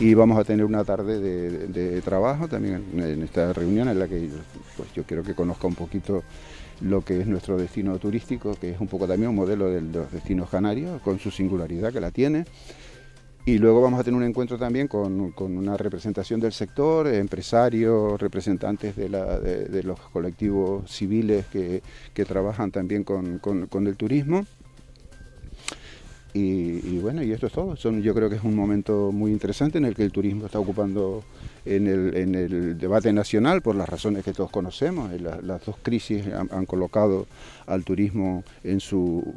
y vamos a tener una tarde de, trabajo también en esta reunión en la que pues, yo quiero que conozca un poquito lo que es nuestro destino turístico, que es un poco también un modelo de los destinos canarios, con su singularidad que la tiene. Y luego vamos a tener un encuentro también con, una representación del sector, empresarios, representantes de, los colectivos civiles que, que trabajan también con el turismo. Y, bueno, y esto es todo. Son, yo creo que es un momento muy interesante en el que el turismo está ocupando en el, debate nacional por las razones que todos conocemos. las dos crisis han, colocado al turismo en su...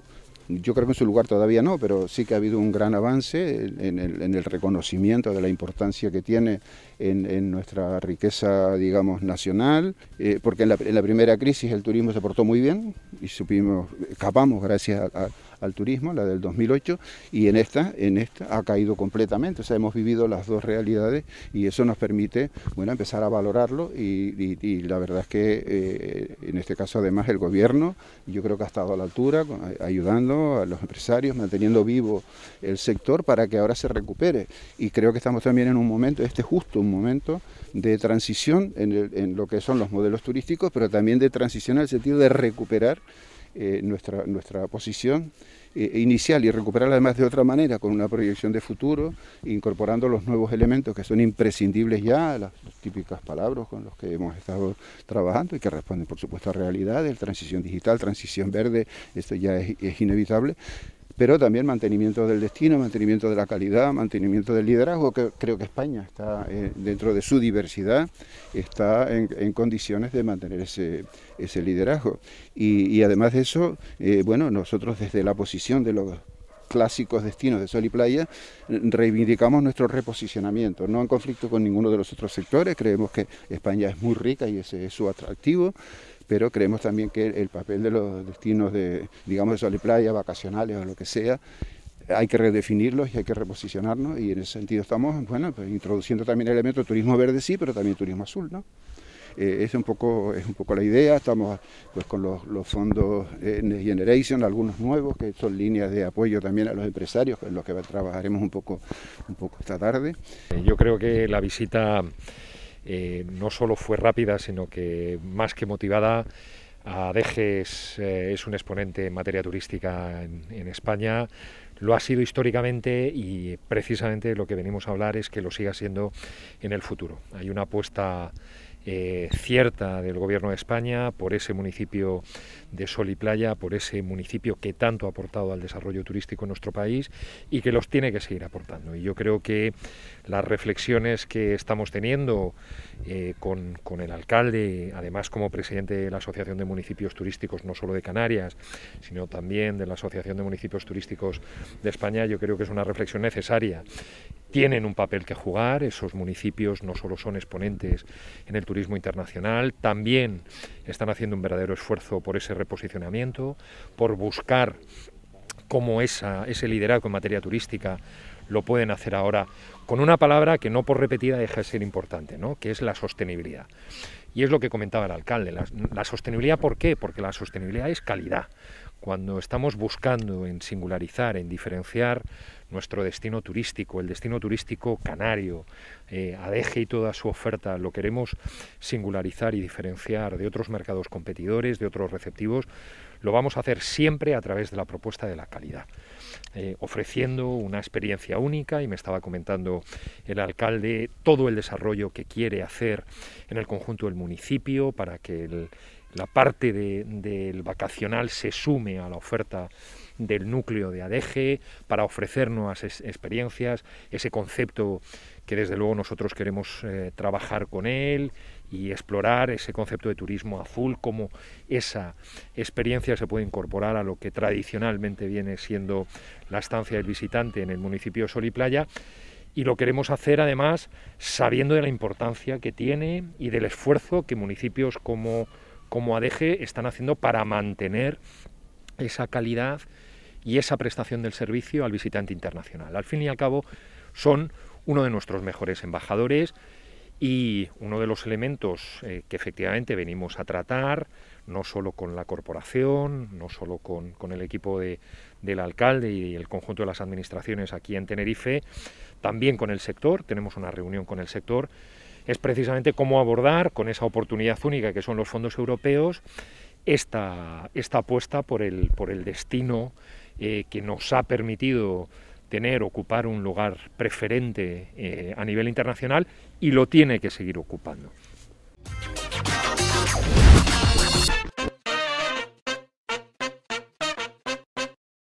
Yo creo que en su lugar todavía no, pero sí que ha habido un gran avance en el, reconocimiento de la importancia que tiene en, nuestra riqueza, digamos, nacional, eh, porque en la, primera crisis el turismo se portó muy bien y supimos, escapamos gracias a al turismo, la del 2008, y en esta, en esta ha caído completamente. O sea, hemos vivido las dos realidades y eso nos permite, bueno, empezar a valorarlo y, la verdad es que eh, en este caso además el gobierno yo creo que ha estado a la altura, ayudando a los empresarios, manteniendo vivo el sector para que ahora se recupere. Y creo que estamos también en un momento, este justo un momento de transición en, en lo que son los modelos turísticos, pero también de transición en el sentido de recuperar eh, nuestra, nuestra posición eh, e inicial y recuperarla además de otra manera, con una proyección de futuro, incorporando los nuevos elementos que son imprescindibles ya, las, típicas palabras con los que hemos estado trabajando y que responden por supuesto a realidades, transición digital, transición verde, esto ya es inevitable pero también mantenimiento del destino, mantenimiento de la calidad, mantenimiento del liderazgo, creo que España está eh, dentro de su diversidad, está en, condiciones de mantener ese, liderazgo. Y, además de eso, eh, bueno, nosotros desde la posición de los clásicos destinos de sol y playa, reivindicamos nuestro reposicionamiento, no en conflicto con ninguno de los otros sectores, creemos que España es muy rica y ese es su atractivo, pero creemos también que el papel de los destinos de, digamos, de sol y playa, vacacionales o lo que sea, hay que redefinirlos y hay que reposicionarnos y en ese sentido estamos, bueno, pues, introduciendo también el elemento turismo verde sí, pero también turismo azul, ¿no? Eh, es, un poco, es un poco la idea, estamos pues con los, fondos eh, Next Generation, algunos nuevos, que son líneas de apoyo también a los empresarios, en los que trabajaremos un poco, un poco esta tarde. Yo creo que la visita eh, no solo fue rápida, sino que más que motivada. A eh, es un exponente en materia turística en, España, lo ha sido históricamente y precisamente lo que venimos a hablar es que lo siga siendo en el futuro. Hay una apuesta eh, cierta del Gobierno de España, por ese municipio de Sol y Playa, por ese municipio que tanto ha aportado al desarrollo turístico en nuestro país y que los tiene que seguir aportando. Y yo creo que las reflexiones que estamos teniendo eh, con, con, el alcalde, además como presidente de la Asociación de Municipios Turísticos, no solo de Canarias, sino también de la Asociación de Municipios Turísticos de España, yo creo que es una reflexión necesaria tienen un papel que jugar, esos municipios no solo son exponentes en el turismo internacional, también están haciendo un verdadero esfuerzo por ese reposicionamiento, por buscar cómo esa, ese liderazgo en materia turística lo pueden hacer ahora con una palabra que no por repetida deja de ser importante, ¿no? que es la sostenibilidad. Y es lo que comentaba el alcalde. La, la, sostenibilidad, ¿por qué? Porque la sostenibilidad es calidad cuando estamos buscando en singularizar, en diferenciar nuestro destino turístico, el destino turístico canario, eh, Adeje y toda su oferta, lo queremos singularizar y diferenciar de otros mercados competidores, de otros receptivos, lo vamos a hacer siempre a través de la propuesta de la calidad, eh, ofreciendo una experiencia única y me estaba comentando el alcalde todo el desarrollo que quiere hacer en el conjunto del municipio para que el la parte del vacacional se sume a la oferta del núcleo de ADG para ofrecer nuevas experiencias, ese concepto que desde luego nosotros queremos eh, trabajar con él y explorar ese concepto de turismo azul, cómo esa experiencia se puede incorporar a lo que tradicionalmente viene siendo la estancia del visitante en el municipio de Sol y Playa y lo queremos hacer además sabiendo de la importancia que tiene y del esfuerzo que municipios como como ADG están haciendo para mantener esa calidad y esa prestación del servicio al visitante internacional. Al fin y al cabo, son uno de nuestros mejores embajadores y uno de los elementos eh, que efectivamente venimos a tratar, no solo con la corporación, no solo con, el equipo del alcalde y el conjunto de las administraciones aquí en Tenerife, también con el sector, tenemos una reunión con el sector es precisamente cómo abordar con esa oportunidad única que son los fondos europeos esta, esta apuesta por el, por el destino eh, que nos ha permitido tener, ocupar un lugar preferente eh, a nivel internacional y lo tiene que seguir ocupando.